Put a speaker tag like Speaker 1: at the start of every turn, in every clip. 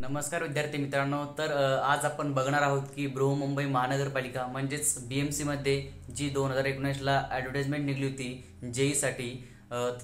Speaker 1: नमस्कार विद्यार्थी मित्रांनो तर आज आपण बघणार आहोत की बृहमुंबई महानगरपालिका म्हणजेच बी एम सीमध्ये जी दोन हजार एकोणीसला ॲडव्हर्टाईजमेंट निघली होती जेईसाठी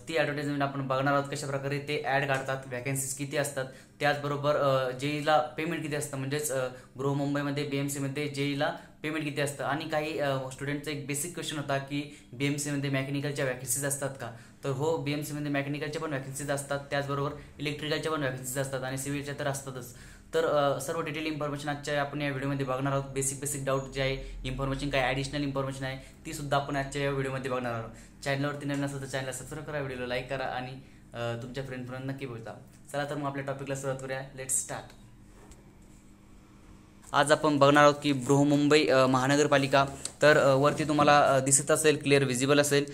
Speaker 1: ती ॲडव्हर्टाईजमेंट आपण बघणार आहोत कशा प्रकारे ते ॲड काढतात वॅकन्सीज किती असतात त्याचबरोबर जेईला पेमेंट किती असतं म्हणजेच गृह मुंबईमध्ये बी एम सीमध्ये जेईला पेमेंट किती असतं आणि काही स्टुडंटचा एक बेसिक क्वेश्चन होता की बी एम सीमध्ये मॅकॅनिकलच्या वॅकन्सीज असतात का तर हो बी एम सीमध्ये मॅकॅनिकलच्या पण वॅकन्सीज असतात त्याचबरोबर इलेक्ट्रिकलच्या पण वॅकन्सीज असतात आणि सिव्हिलच्या तर असतातच तर सर्व डिटेल इन्फॉर्मेशन आजच्या आपण या व्हिडिओमध्ये बघणार आहोत बेसिक बेसिक डाऊट जे आहे इन्फॉर्मेशन काय ॲडिशनल इन्फॉर्मेशन आहे ती सुद्धा आपण आजच्या या व्हिडिओमध्ये बघणार आहोत चॅनलवरती नवीन असेल तर चॅनलला सबस्क्राईब करा व्हिडिओला लाईक करा आणि तुमच्या फ्रेंडपर्यंत नक्की बोलता चला तर मग आपल्या टॉपिकला सुरुवात करूया लेट स्टार्ट आज आपण बघणार आहोत की बृहमुंबई महानगरपालिका तर वरती तुम्हाला दिसत असेल क्लिअर विजिबल असेल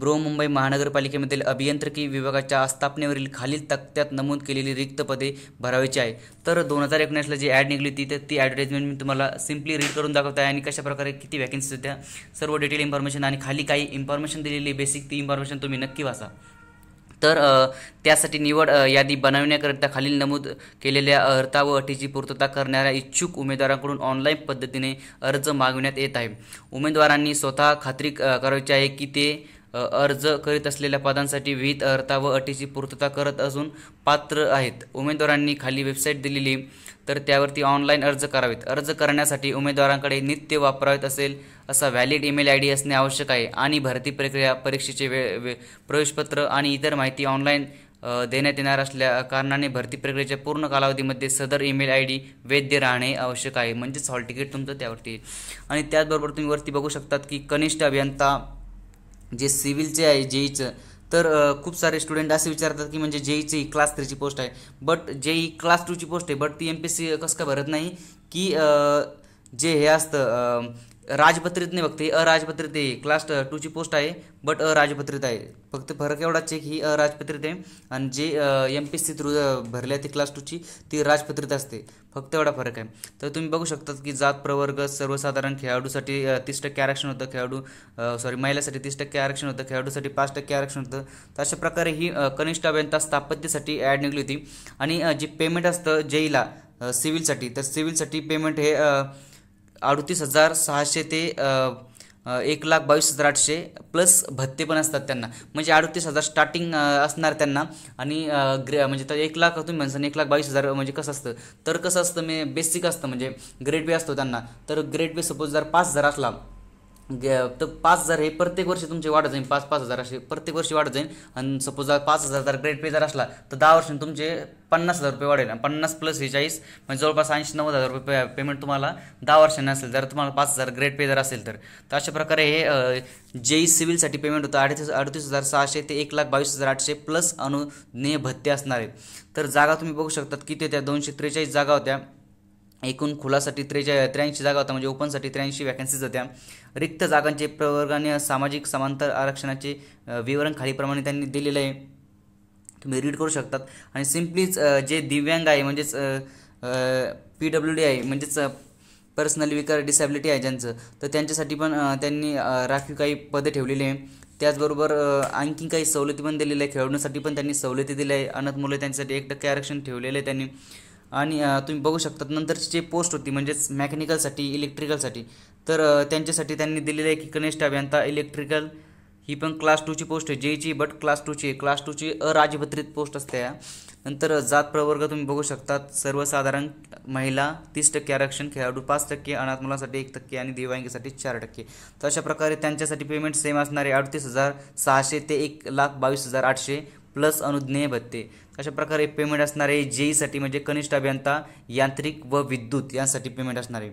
Speaker 1: मुंबई महानगरपालिकेमधील अभियांत्रिकी विभागाच्या आस्थापनेवरील खालील तक्त्यात नमूद केलेली रिक्त पदे भरावीची आहे तर दोन हजार एकोणीसला जी ॲड निघली होती तर ती ॲडव्हर्टाइजमेंट मी तुम्हाला सिम्पली रीड करून दाखवत आहे आणि कशाप्रकारे किती वॅकन्सी होत्या सर्व डिटेल इन्फॉर्मेशन आणि खाली काही इन्फॉर्मेशन दिलेली बेसिक ती इन्फॉर्मेशन तुम्ही नक्की वाचा तर त्यासाठी निवड यादी बनवण्याकरिता खालील नमूद केलेल्या अर्था व अटीची पूर्तता करणाऱ्या इच्छुक उमेदवारांकडून ऑनलाईन पद्धतीने अर्ज मागविण्यात येत आहे उमेदवारांनी स्वतः खात्री करायची आहे की ते अर्ज करीत असलेल्या पदांसाठी विहित अर्हता व अटीची पूर्तता करत असून पात्र आहेत उमेदवारांनी खाली वेबसाईट दिलेली तर त्यावरती ऑनलाईन अर्ज करावेत अर्ज करण्यासाठी उमेदवारांकडे नित्य वापरावेत असेल असा व्हॅलिड ईमेल आय डी असणे आवश्यक आहे आणि भरती प्रक्रिया परीक्षेचे वे वे प्रवेशपत्र आणि इतर माहिती ऑनलाईन देण्यात येणार असल्या कारणाने भरती प्रक्रियेच्या पूर्ण कालावधीमध्ये सदर ईमेल आय डी वैध राहणे आवश्यक आहे म्हणजेच हॉल तिकीट तुमचं त्यावरती आणि त्याचबरोबर तुम्ही वरती बघू शकतात की कनिष्ठ अभियंता जे सिव्हिलचे आहे जेईचं तर खूप सारे स्टुडंट असे विचारतात की म्हणजे जेईचे ही क्लास थ्रीची पोस्ट आहे बट जे जेई क्लास टूची पोस्ट आहे बट ती एम पी एस सी कसं का भरत नाही की जे हे असतं राजपत्रित नाही बघते अराजपत्रित आहे क्लास टूची पोस्ट आहे बट अराजपत्रित आहे फक्त फरक एवढाच आहे की अराजपत्रित आहे आणि जे M P S C through भरले आहे ती क्लास टूची ती राजपत्रित असते फक्त एवढा फरक आहे तर तुम्ही बघू शकता की जात प्रवर्ग सर्वसाधारण खेळाडूसाठी तीस टक्के आरक्षण होतं खेळाडू सॉरी महिलासाठी तीस टक्के आरक्षण होतं खेळाडूसाठी पाच टक्के आरक्षण होतं तर अशा प्रकारे ही कनिष्ठ अभियंता स्थापत्यासाठी ॲड निघली होती आणि जे पेमेंट असतं जेईला सिव्हिलसाठी तर सिव्हिलसाठी पेमेंट हे अडतीस हजार सहाशे ते एक लाख बावीस हजार आठशे प्लस भत्ते पण असतात त्यांना म्हणजे अडतीस हजार स्टार्टिंग असणार त्यांना आणि ग्रे म्हणजे तर एक लाख तुम्ही म्हणसान एक लाख बावीस हजार म्हणजे कसं असतं तर कसं असतं मी बेसिक असतं म्हणजे ग्रेड बी असतो त्यांना तर ग्रेड बी सपोज जर पाच हजार असला तर पाच हजार हे प्रत्येक वर्षी तुमचे वाढत जाईल पाच पाच हजार असे प्रत्येक वर्षी वाढत जाईल आणि सपोज जर पाच हजार जर ग्रेड पे जर असला तर दहा वर्षांनी तुमचे पन्नास हजार रुपये वाढेल पन्नास प्लस चाळीस म्हणजे जवळपास ऐंशी नव्वद हजार रुपये पेमेंट तुम्हाला दहा वर्षांनी असेल जर तुम्हाला पाच हजार ग्रेड पे जर असेल तर तर अशा प्रकारे हे जेई सिव्हिलसाठी पेमेंट होतं अडतीस अडतीस हजार सहाशे ते एक लाख बावीस हजार आठशे प्लस अनुज्ञेय भत्ते असणार आहेत तर जागा तुम्ही बघू शकतात किती त्या दोनशे त्रेचाळीस जागा होत्या एकूण खुलासाठी त्रेचा त्र्याऐंशी जागा होता म्हणजे ओपनसाठी त्र्याऐंशी वॅकन्सीज होत्या रिक्त जागांचे प्रवर्गाने सामाजिक समांतर आरक्षणाचे विवरण खालीप्रमाणे त्यांनी दिलेलं आहे तुम्ही रीड करू शकतात आणि सिम्पलीच जे दिव्यांग आहे म्हणजेच पी डब्ल्यू डी आहे म्हणजेच पर्सनल विकार डिसॅबिलिटी आहे ज्यांचं तर त्यांच्यासाठी पण त्यांनी राखीव काही पदे ठेवलेली आहे त्याचबरोबर आणखी काही सवलती पण दिलेल्या आहे खेळाडूंसाठी पण त्यांनी सवलती दिल्या आहे अनाथ मुलं त्यांच्यासाठी एक टक्के आरक्षण ठेवलेलं आहे त्यांनी आणि तुम्ही बघू शकतात नंतरची जे पोस्ट होती म्हणजेच मॅकॅनिकलसाठी इलेक्ट्रिकलसाठी तर त्यांच्यासाठी त्यांनी दिलेलं आहे की कनिष्ठ अभियंता इलेक्ट्रिकल ही पण क्लास टूची पोस्ट आहे जेची बट क्लास टूची आहे क्लास टूची अराजपत्रित पोस्ट असते या नंतर जात प्रवर्ग तुम्ही बघू शकतात सर्वसाधारण महिला तीस टक्के आरक्षण खेळाडू पाच टक्के अनाथ मुलांसाठी एक टक्के आणि दिव्यांगीसाठी चार टक्के तर अशा प्रकारे त्यांच्यासाठी पेमेंट सेम असणारे अडतीस हजार सहाशे ते एक लाख बावीस हजार आठशे प्लस अनुज्ञेय भत्ते अशा प्रकारे पेमेंट असणारे जेईसाठी e म्हणजे कनिष्ठ अभियंता यांत्रिक व विद्युत यांसाठी पेमेंट असणारे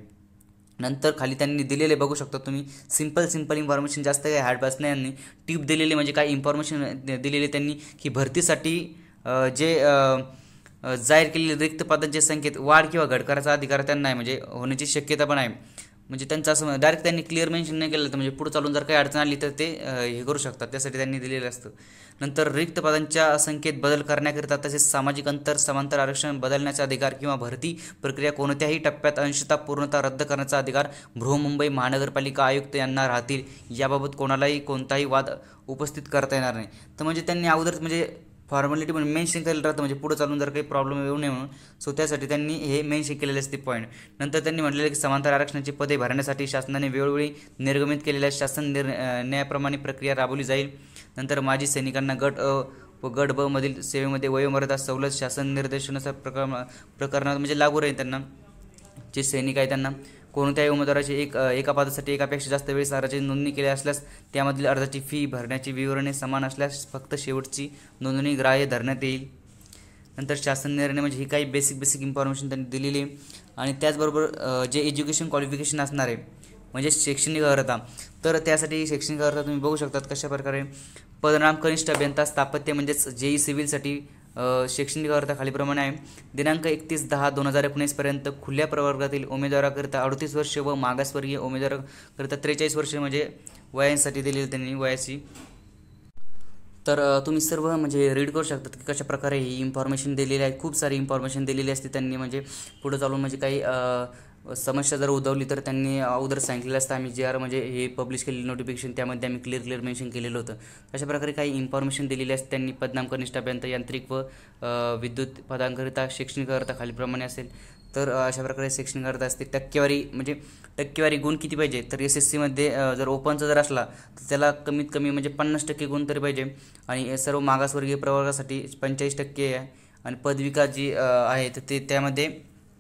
Speaker 1: नंतर खाली त्यांनी दिलेले बघू शकता तुम्ही सिंपल सिंपल इन्फॉर्मेशन जास्त काही हार्ड नाही यांनी टीप दिलेले म्हणजे काही इन्फॉर्मेशन दिलेले त्यांनी की भरतीसाठी जे जाहीर केलेले रिक्त पदांचे संख्येत वाढ किंवा घट अधिकार त्यांना आहे म्हणजे होण्याची शक्यता पण आहे म्हणजे त्यांचं असं डायरेक्ट त्यांनी क्लिअर मेन्शन नाही केलं तर म्हणजे पुढे चालून जर काही अडचण आली तर ते हे करू शकतात त्यासाठी त्यांनी दिलेलं असतं नंतर रिक्त पदांच्या संख्येत बदल करण्याकरिता तसेच सामाजिक अंतर समांतर आरक्षण बदलण्याचा अधिकार किंवा भरती प्रक्रिया कोणत्याही टप्प्यात अंशता पूर्णता रद्द करण्याचा अधिकार बृहमुंबई महानगरपालिका आयुक्त यांना राहतील याबाबत कोणालाही कोणताही वाद उपस्थित करता येणार नाही तर म्हणजे त्यांनी अगोदर म्हणजे फॉर्मॅलिटी म्हणून मेन्शन केलेलं राहतं म्हणजे पुढे चालून जर काही प्रॉब्लेम येऊ नये म्हणून सो त्यासाठी त्यांनी हे मेन्शन केलेले असते पॉईंट नंतर त्यांनी म्हटलेले की समांतर आरक्षणाची पदे भरण्यासाठी शासनाने वेळोवेळी निर्गमित केलेल्या शासन न्यायाप्रमाणे प्रक्रिया राबवली जाईल नंतर माजी सैनिकांना गट अ व गट ब मधील सेवेमध्ये वयोमर्यादा सवलत शासन निर्देशनाचा प्रकार प्रकरणात म्हणजे लागू राहील त्यांना जे सैनिक आहे त्यांना कोणत्याही उमेदवाराची एक एका पदासाठी एकापेक्षा जास्त वेळेस अर्जाची नोंदणी केली असल्यास त्यामधील अर्जाची फी भरण्याची विवरणे समान असल्यास फक्त शेवटची नोंदणी ग्राह्य धरण्यात येईल नंतर शासन निर्णय म्हणजे ही काही बेसिक बेसिक इन्फॉर्मेशन त्यांनी दिलेली आणि त्याचबरोबर जे एज्युकेशन क्वालिफिकेशन असणार आहे म्हणजे शैक्षणिक अर्हता तर त्यासाठी शैक्षणिक अर्हता तुम्ही बघू शकतात कशाप्रकारे पदनाम कनिष्ठ अभियंता स्थापत्य म्हणजेच जेई सिव्हिलसाठी शैक्षणिक अर्थ खालीप्रमाणे आहे दिनांक एकतीस दहा दोन हजार एकोणीसपर्यंत खुल्या प्रवर्गातील उमेदवाराकरिता अडतीस वर्ष व मागासवर्गीय उमेदवाराकरिता त्रेचाळीस वर्ष म्हणजे वयांसाठी दिलेली त्यांनी वयाची तर तुम्ही सर्व म्हणजे रीड करू शकता की कशा प्रकारे ही इन्फॉर्मेशन दिलेली आहे खूप सारी इन्फॉर्मेशन दिलेली असते त्यांनी म्हणजे पुढे चालून म्हणजे काही समस्या जर उद्भवली तर त्यांनी अगोदर सांगितलेलं असतं आम्ही जे आर म्हणजे हे पब्लिश केलेली नोटिफिकेशन त्यामध्ये आम्ही क्लिअर क्लिअर मेन्शन केलेलं होतं अशा प्रकारे काही इन्फॉर्मेशन दिलेली असते त्यांनी पदनाम कनिष्ठापर्यंत यांत्रिक व विद्युत पदांकरिता शैक्षणिककरता खालीप्रमाणे असेल तर अशा प्रकारे सेक्शन करत असते टक्केवारी म्हणजे टक्केवारी गुण किती पाहिजे तर एस एस सीमध्ये जर ओपनचा जर असला तर त्याला कमीत कमी म्हणजे पन्नास टक्के गुण तरी पाहिजे आणि सर्व मागासवर्गीय प्रवर्गासाठी पंचेचाळीस टक्के आहे आणि पदविका जी आहे तर ते त्यामध्ये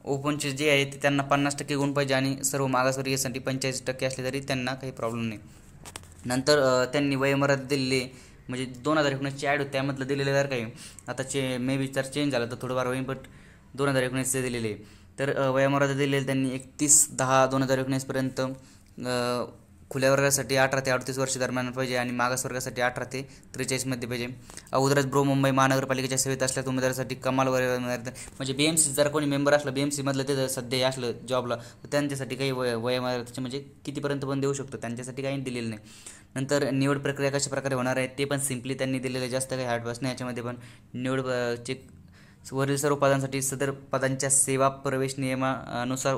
Speaker 1: ओपनचे जे आहे ते त्यांना पन्नास टक्के गुण पाहिजे आणि सर्व मागासवर्गीयसाठी पंचेचाळीस टक्के असले तरी त्यांना काही प्रॉब्लेम नाही नंतर त्यांनी वयमर्यादा दिलेली म्हणजे दोन हजार एकोणीसचे ॲड होते त्यामधलं दिलेलं जर काही आता चे मे बी तर चेंज झाला तर थोडंफार होईल बट दोन हजार एकोणीसचे दिलेले तर वयामर्यादा दिलेले त्यांनी एकतीस दहा दोन हजार एकोणीसपर्यंत खुल्या वर्गासाठी अठरा ते अडतीस वर्ष दरम्यान पाहिजे आणि मागासवर्गासाठी अठरा ते त्रेचाळीसमध्ये पाहिजे अगोदरच ब्रो मुंबई महानगरपालिकेच्या सेवेत असल्या उमेदवारासाठी कमाल वर्ग म्हणजे बी एम सी जर कोणी मेंबर असलं बी एम सीमधलं ते सध्या असलं जॉबला तर त्यांच्यासाठी काही वय वयामध्ये म्हणजे कितीपर्यंत पण देऊ शकतो त्यांच्यासाठी काही दिलेलं नाही नंतर निवड प्रक्रिया कशा प्रकारे होणार आहे ते पण सिम्पली त्यांनी दिलेलं जास्त काही हार्ड नाही याच्यामध्ये पण निवड चे वरील सर्व पदांसाठी सदर पदांच्या सेवा प्रवेश नियमानुसार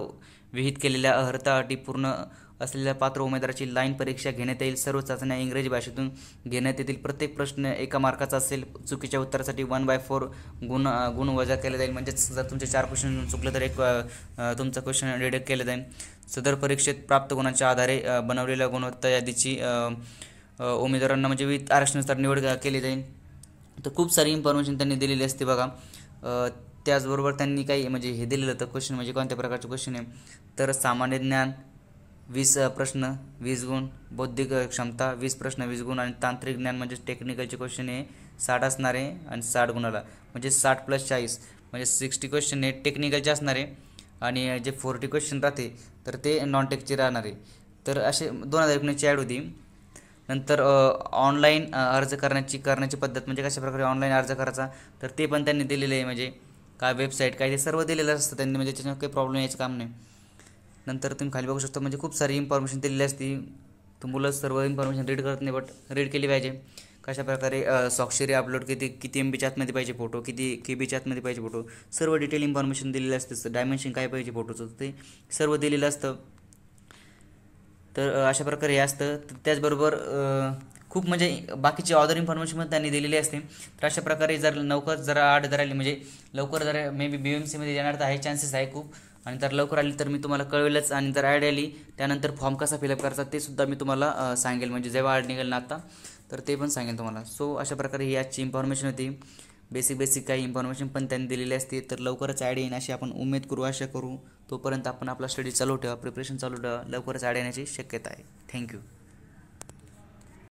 Speaker 1: विहित केलेल्या अर्हता अटी पूर्ण असलेल्या पात्र उमेदवाराची लाईन परीक्षा घेण्यात येईल सर्व चाचण्या इंग्रजी भाषेतून घेण्यात येतील प्रत्येक प्रश्न एका मार्काचा असेल चुकीच्या उत्तरासाठी वन बाय फोर गुण गुण वजा केला जाईल म्हणजेच जर तुमचे चार क्वेश्चन चुकले तर एक तुमचा क्वेश्चन डिडक्ट केलं जाईल सदर परीक्षेत प्राप्त गुणांच्या आधारे बनवलेल्या गुणवत्ता यादीची उमेदवारांना म्हणजे विविध आरक्षणानुसार निवड केली जाईल तर खूप सारी इन्फॉर्मेशन त्यांनी दिलेली असते बघा त्याचबरोबर त्यांनी काही म्हणजे हे दिलेलं होतं क्वेश्चन म्हणजे कोणत्या प्रकारचे क्वेश्चन आहे तर सामान्य ज्ञान वीस प्रश्न वीस गुण बौद्धिक क्षमता वीस प्रश्न वीस गुण आणि तांत्रिक ज्ञान म्हणजे टेक्निकलचे क्वेश्चन हे साठ असणार आहे आणि साठ गुणाला म्हणजे साठ प्लस चाळीस म्हणजे सिक्स्टी क्वेश्चन हे टेक्निकलचे असणार आहे आणि जे फोर्टी क्वेश्चन राहते तर ते नॉन टेकचे राहणार आहे तर असे दोन हजार एकोणीसची ॲड होती नंतर ऑनलाईन अर्ज करण्याची करण्याची पद्धत म्हणजे कशाप्रकारे ऑनलाईन अर्ज करायचा तर ते पण त्यांनी दिलेलं आहे म्हणजे काय वेबसाईट काय ते सर्व दिलेलं असतं त्यांनी म्हणजे त्याच्यावर काही प्रॉब्लेम यायचं काम नाही नंतर तुम्ही खाली बघू शकता म्हणजे खूप सारी इन्फॉर्मेशन दिलेली असती तुम्ही मुलं सर्व इन्फॉर्मेशन रीड करत नाही बट रीड केली पाहिजे कशा प्रकारे अपलोड किती किती एम बीच्या आतमध्ये पाहिजे फोटो किती के बीच्या आतमध्ये पाहिजे फोटो सर्व डिटेल इन्फॉर्मेशन दिलेलं असतं डायमेन्शन काय पाहिजे फोटोचं ते सर्व दिलेलं असतं तर अशा प्रकारे हे असतं तर त्याचबरोबर खूप म्हणजे बाकीची ऑदर इन्फॉर्मेशन पण त्यांनी दिलेली असते तर अशा प्रकारे जर लवकर जरा आड जर आली म्हणजे लवकर जरा मे बी बी एम सीमध्ये येणार तर आहे चान्सेस आहे खूप आणि जर लवकर आली तर मी तुम्हाला कळवेलच आणि जर ॲड आली त्यानंतर फॉर्म कसा फिलअप करायचा ते सुद्धा मी तुम्हाला सांगेल म्हणजे जेव्हा ॲड निघेल ना आता तर ते पण सांगेल तुम्हाला सो अशा प्रकारे ही आजची इन्फॉर्मेशन होती बेसिक बेसिक काही इन्फॉर्मेशन पण त्यांनी दिलेली असते तर लवकरच ॲड येईन अशी आपण उमेद करू आशा करू तोपर्यंत आपण आपला स्टडी चालू ठेवा प्रिपरेशन चालू ठेवा लवकरच ॲड येण्याची शक्यता आहे थँक्यू